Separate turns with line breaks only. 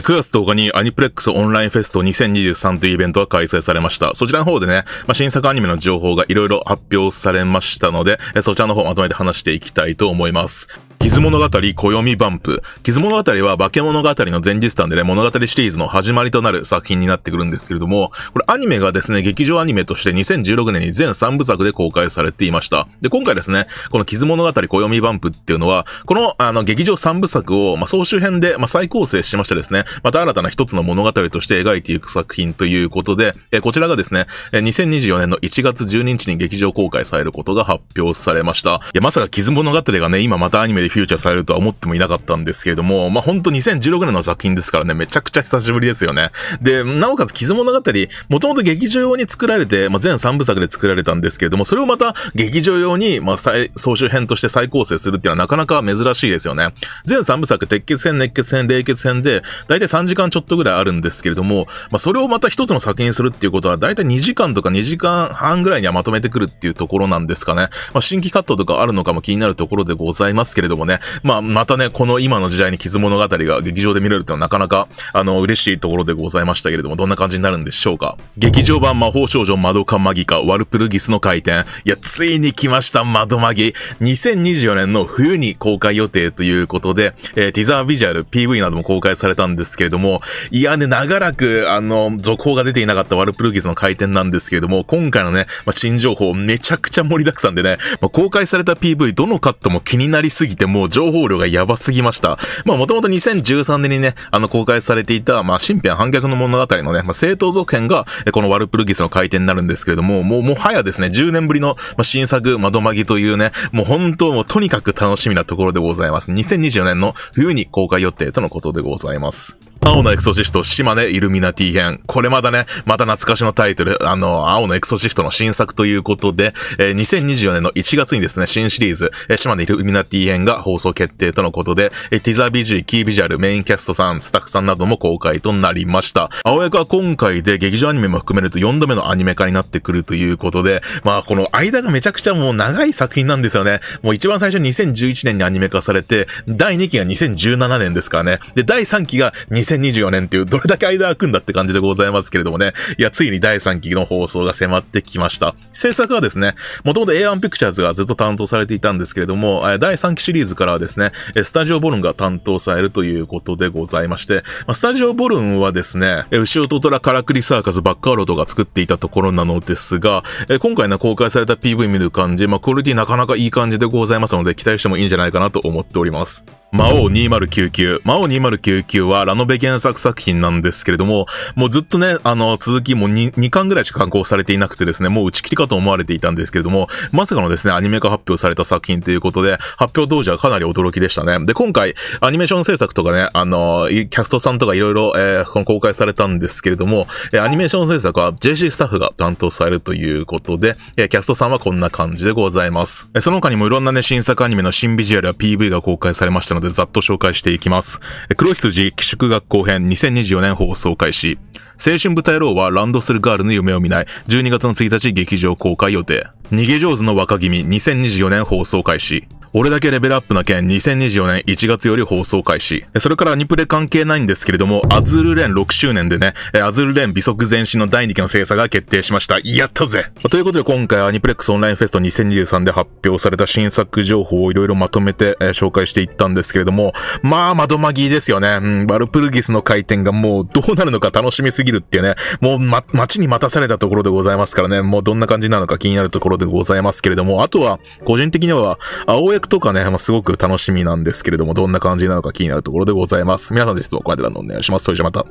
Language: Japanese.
9月10日にアニプレックスオンラインフェスト2023というイベントが開催されました。そちらの方でね、まあ、新作アニメの情報がいろいろ発表されましたので、そちらの方まとめて話していきたいと思います。傷物語、暦バンプ。傷物語は化け物語の前日談でね、物語シリーズの始まりとなる作品になってくるんですけれども、これアニメがですね、劇場アニメとして2016年に全3部作で公開されていました。で、今回ですね、この傷物語、暦バンプっていうのは、この、あの、劇場3部作を、まあ、総集編で、まあ、再構成しましてですね、また新たな一つの物語として描いていく作品ということで、えこちらがですね、え、2024年の1月12日に劇場公開されることが発表されました。いや、まさか傷物語がね、今またアニメでフューフューチャーされるとは思ってもいなかったんですけれども、まあ、ほんと2016年の作品ですからね、めちゃくちゃ久しぶりですよね。で、なおかつ傷物語、もともと劇場用に作られて、まあ、全3部作で作られたんですけれども、それをまた劇場用に、まあ、総集編として再構成するっていうのはなかなか珍しいですよね。全3部作、鉄血編、熱血編、冷血戦で、だいたい3時間ちょっとぐらいあるんですけれども、まあ、それをまた一つの作品にするっていうことは、だいたい2時間とか2時間半ぐらいにはまとめてくるっていうところなんですかね。まあ、新規カットとかあるのかも気になるところでございますけれどもね。ね。まあ、またね、この今の時代に傷物語が劇場で見れるってのはなかなか、あの、嬉しいところでございましたけれども、どんな感じになるんでしょうか。劇場版魔法少女窓かマギか、ワルプルギスの回転。いや、ついに来ました、窓マギ。2024年の冬に公開予定ということで、えー、ティザービジュアル、PV なども公開されたんですけれども、いやね、長らく、あの、続報が出ていなかったワルプルギスの回転なんですけれども、今回のね、まあ、新情報めちゃくちゃ盛りだくさんでね、まあ、公開された PV どのカットも気になりすぎてもうもう情報量がやばすぎました。まあもともと2013年にね、あの公開されていた、まあ新編反逆の物語のね、まあ正当続編が、このワルプルギスの回転になるんですけれども、もうもはやですね、10年ぶりの新作窓まぎというね、もう本当もうとにかく楽しみなところでございます。2024年の冬に公開予定とのことでございます。青のエクソシスト、島根イルミナティ編。これまだね、また懐かしのタイトル、あの、青のエクソシストの新作ということで、えー、2024年の1月にですね、新シリーズ、えー、島根イルミナティ編が放送決定とのことで、えー、ティザー BG、キービジュアル、メインキャストさん、スタッフさんなども公開となりました。青役は今回で劇場アニメも含めると4度目のアニメ化になってくるということで、まあ、この間がめちゃくちゃもう長い作品なんですよね。もう一番最初2011年にアニメ化されて、第2期が2017年ですからね。で、第3期が2 0 2024年っていう、どれだけ間空くんだって感じでございますけれどもね。いや、ついに第3期の放送が迫ってきました。制作はですね、もともと A1 ピクチャーズがずっと担当されていたんですけれども、第3期シリーズからはですね、スタジオボルンが担当されるということでございまして、スタジオボルンはですね、後ろと虎カラクリサーカスバッカーロードが作っていたところなのですが、今回ね、公開された PV 見る感じ、まあ、クオリティなかなかいい感じでございますので、期待してもいいんじゃないかなと思っております。魔王2099。魔王2099はラノベ原作作品なんですけれども、もうずっとね、あの、続きも 2, 2巻ぐらいしか刊行されていなくてですね、もう打ち切りかと思われていたんですけれども、まさかのですね、アニメ化発表された作品ということで、発表当時はかなり驚きでしたね。で、今回、アニメーション制作とかね、あの、キャストさんとかいろいろ、えー、公開されたんですけれども、えアニメーション制作は JC スタッフが担当されるということで、えキャストさんはこんな感じでございます。えその他にもいろんなね、新作アニメの新ビジュアルや PV が公開されましたので、でざっと紹介していきます。黒羊、寄宿学校編2024年放送開始。青春舞台ローはランドセルガールの夢を見ない。12月の1日劇場公開予定。逃げ上手の若君2024年放送開始。俺だけレベルアップな件2024年1月より放送開始。それからアニプレ関係ないんですけれども、アズールレン6周年でね、アズールレン美足前進の第2期の制作が決定しました。やったぜということで今回はアニプレックスオンラインフェスト2023で発表された新作情報をいろいろまとめて、紹介していったんですけれども、まあ窓まぎですよね。うん、バルプルギスの回転がもうどうなるのか楽しみすぎるっていうね、もうま、待ちに待たされたところでございますからね、もうどんな感じなのか気になるところでございますけれども、あとは個人的には、青江作とかね、まあ、すごく楽しみなんですけれども、どんな感じなのか気になるところでございます。皆さんぜひともこ覧いただくのお願いします。それじゃまた。